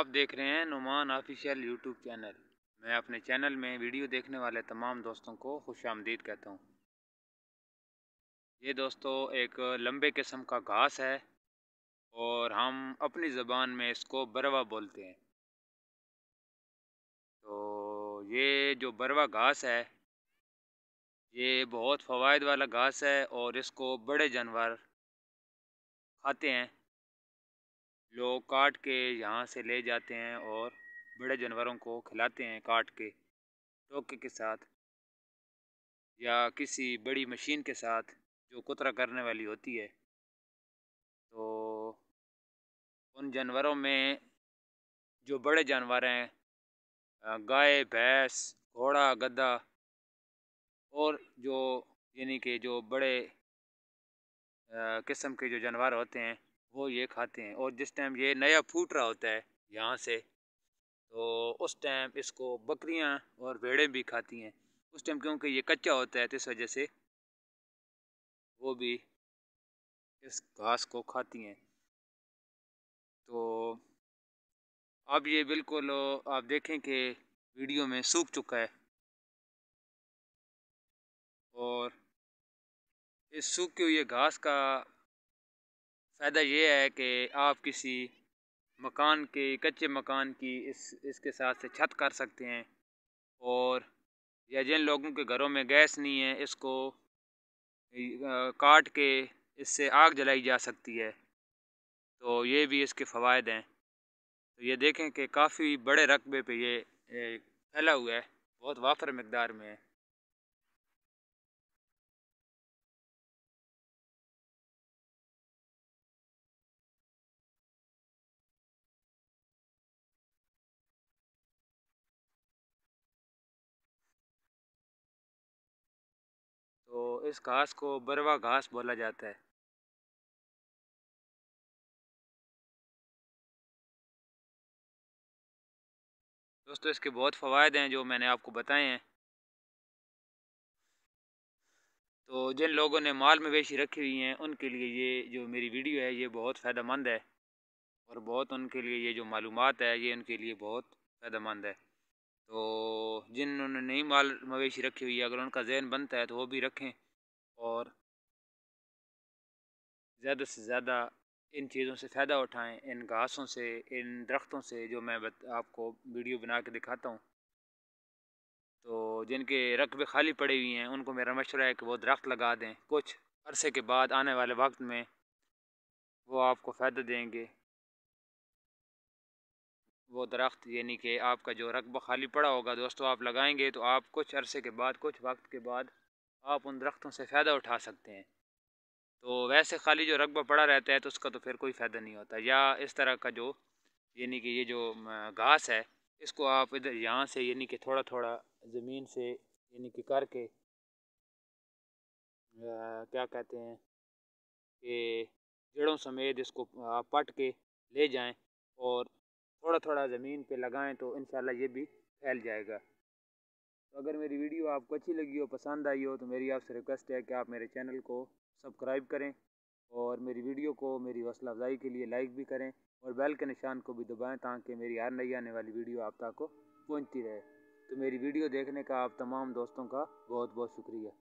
आप देख रहे हैं नुमान ऑफिशियल यूट्यूब चैनल मैं अपने चैनल में वीडियो देखने वाले तमाम दोस्तों को खुश आमदीद कहता हूँ ये दोस्तों एक लंबे किस्म का घास है और हम अपनी ज़बान में इसको बरवा बोलते हैं तो ये जो बरवा घास है ये बहुत फ़वाद वाला घास है और इसको बड़े जानवर खाते हैं जो काट के यहाँ से ले जाते हैं और बड़े जानवरों को खिलाते हैं काट के टोके के साथ या किसी बड़ी मशीन के साथ जो कुतरा करने वाली होती है तो उन जानवरों में जो बड़े जानवर हैं गाय भैंस घोड़ा गद्दा और जो यानी कि जो बड़े किस्म के जो जानवर होते हैं वो ये खाते हैं और जिस टाइम ये नया फूट रहा होता है यहाँ से तो उस टाइम इसको बकरियाँ और भेड़ें भी खाती हैं उस टाइम क्योंकि ये कच्चा होता है तो इस वजह से वो भी इस घास को खाती हैं तो अब ये बिल्कुल आप देखें कि वीडियो में सूख चुका है और इस सूखे हुए घास का फ़ायदा ये है कि आप किसी मकान के कच्चे मकान की इस इसके साथ से छत कर सकते हैं और या जिन लोगों के घरों में गैस नहीं है इसको काट के इससे आग जलाई जा सकती है तो ये भी इसके फ़वाद हैं तो ये देखें कि काफ़ी बड़े रकबे पे ये फैला हुआ है बहुत वाफर मकदार में है इस घास को बरवा घास बोला जाता है दोस्तों इसके बहुत फ़वाद हैं जो मैंने आपको बताए हैं तो जिन लोगों ने माल मवेशी रखी हुई हैं उनके लिए ये जो मेरी वीडियो है ये बहुत फ़ायदा है और बहुत उनके लिए ये जो मालूम है ये उनके लिए बहुत फ़ायदा है तो जिन उन्होंने नई माल मवेशी रखी हुई है अगर उनका जहन बनता है तो वो भी रखें और ज़्यादा से ज़्यादा इन चीज़ों से फ़ायदा उठाएं इन घासों से इन दरख्तों से जो मैं आपको वीडियो बना के दिखाता हूँ तो जिनके रकबे खाली पड़े हुए हैं उनको मेरा मशवरा है कि वो दरख्त लगा दें कुछ अरसे के बाद आने वाले वक्त में वो आपको फ़ायदा देंगे वो दरख्त यानी कि आपका जो रकबा खाली पड़ा होगा दोस्तों आप लगाएंगे तो आप कुछ अरसे के बाद कुछ वक्त के बाद आप उन दरख्तों से फ़ायदा उठा सकते हैं तो वैसे खाली जो रकबा पड़ा रहता है तो उसका तो फिर कोई फ़ायदा नहीं होता या इस तरह का जो यानी कि ये जो घास है इसको आप इधर यहाँ से यानी कि थोड़ा थोड़ा ज़मीन से यानी कि करके क्या कहते हैं कि जड़ों समेत इसको आप पट के ले जाएं और थोड़ा थोड़ा ज़मीन पे लगाएं तो इन ये भी फैल जाएगा तो अगर मेरी वीडियो आपको अच्छी लगी हो पसंद आई हो तो मेरी आपसे रिक्वेस्ट है कि आप मेरे चैनल को सब्सक्राइब करें और मेरी वीडियो को मेरी हौसला अफजाई के लिए लाइक भी करें और बेल के निशान को भी दबाएँ ताकि मेरी हर नई आने वाली वीडियो आप तक पहुँचती रहे तो मेरी वीडियो देखने का आप तमाम दोस्तों का बहुत बहुत शुक्रिया